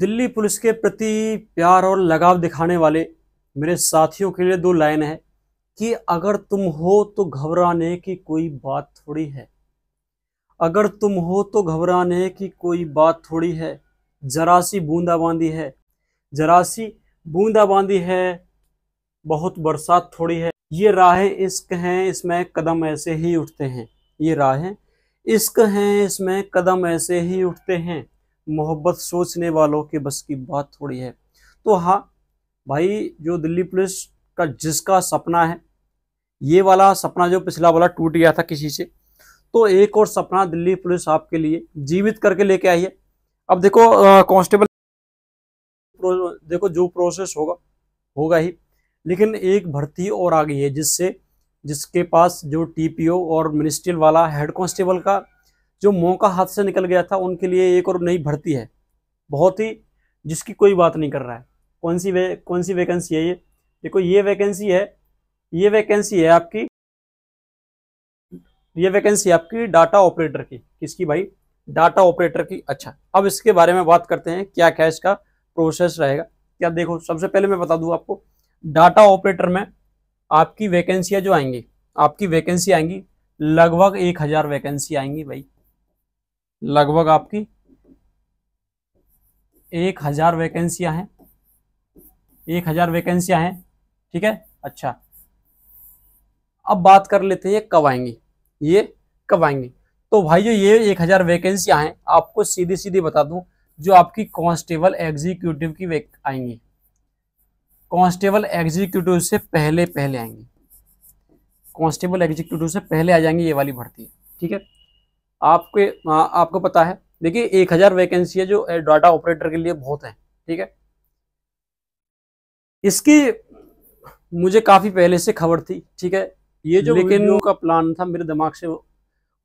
Delhi police के प्रति प्यार और लगाव दिखाने वाले मेरे साथियों के लिए दो लाइन है कि अगर तुम हो तो घबराने की कोई बात थोड़ी है अगर तुम हो तो घबराने की कोई बात थोड़ी है जरा सी बूंदाबांदी है जरा सी बूंदाबांदी है बहुत बरसात थोड़ी है ये राहें इश्क हैं इसमें कदम ऐसे ही उठते हैं ये राहें इश्क हैं इसमें कदम ऐसे ही उठते हैं मोहब्बत सोचने वालों के बस की बात थोड़ी है तो हाँ भाई जो दिल्ली पुलिस का जिसका सपना है ये वाला सपना जो पिछला वाला टूट गया था किसी से तो एक और सपना दिल्ली पुलिस आपके लिए जीवित करके लेके आई है अब देखो कांस्टेबल देखो जो प्रोसेस होगा होगा ही लेकिन एक भर्ती और आ गई है जिससे जिसके पास जो टीपीओ और मिनिस्ट्रियल वाला हेड कांस्टेबल का जो मौका हाथ से निकल गया था उनके लिए एक और नई भर्ती है बहुत ही जिसकी कोई बात नहीं कर रहा है कौन सी वे कौन सी वैकेंसी है ये देखो ये वैकेंसी है ये वैकेंसी है आपकी ये वैकेंसी आपकी डाटा ऑपरेटर की किसकी भाई डाटा ऑपरेटर की अच्छा अब इसके बारे में बात करते हैं क्या क्या इसका प्रोसेस रहेगा क्या देखो सबसे पहले मैं बता दू आपको डाटा ऑपरेटर में आपकी वैकेंसियां जो आएंगी आपकी वैकेंसी आएंगी लगभग एक हजार वैकेंसी आएंगी भाई लगभग आपकी एक हजार वैकेंसियां हैं एक हजार वैकेंसियां हैं ठीक है अच्छा अब बात कर लेते हैं ये कब आएंगी ये कब आएंगी तो भाई जो ये एक हजार वैकेंसियां हैं आपको सीधी सीधी बता दूं जो आपकी कांस्टेबल एग्जीक्यूटिव की आएंगी कांस्टेबल एग्जीक्यूटिव से पहले पहले आएंगी कांस्टेबल एग्जीक्यूटिव से पहले आ जाएंगी ये वाली भर्ती ठीक है आपके हाँ, आपको पता है देखिए एक हजार वैकेंसी है जो डाटा ऑपरेटर के लिए बहुत है ठीक है इसकी मुझे काफी पहले से खबर थी ठीक है ये जो लेकिन का प्लान था मेरे दिमाग से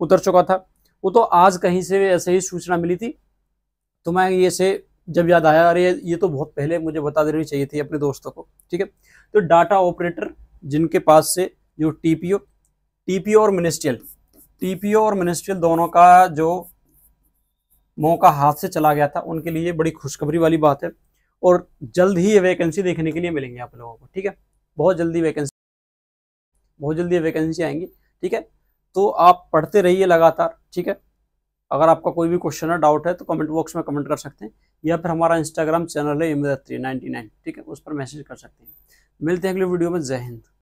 उतर चुका था वो तो आज कहीं से ऐसे ही सूचना मिली थी तो मैं ये से जब याद आया अरे ये तो बहुत पहले मुझे बता देनी चाहिए थी अपने दोस्तों को ठीक है तो डाटा ऑपरेटर जिनके पास से जो टीपीओ टीपीओ और मिनिस्ट्रियल टीपीओ और मिनिस्ट्रियल दोनों का जो मौका हाथ से चला गया था उनके लिए बड़ी खुशखबरी वाली बात है और जल्द ही ये वैकेंसी देखने के लिए मिलेंगे आप लोगों को ठीक है बहुत जल्दी वैकेंसी बहुत जल्दी ये वैकेंसी आएंगी ठीक है तो आप पढ़ते रहिए लगातार ठीक है अगर आपका कोई भी क्वेश्चन है डाउट है तो कमेंट बॉक्स में कमेंट कर सकते हैं या फिर हमारा इंस्टाग्राम चैनल है इमदत थ्री नाइन्टी नाइन ठीक है उस पर मैसेज कर सकते हैं मिलते हैं अगले वीडियो में जय हिंद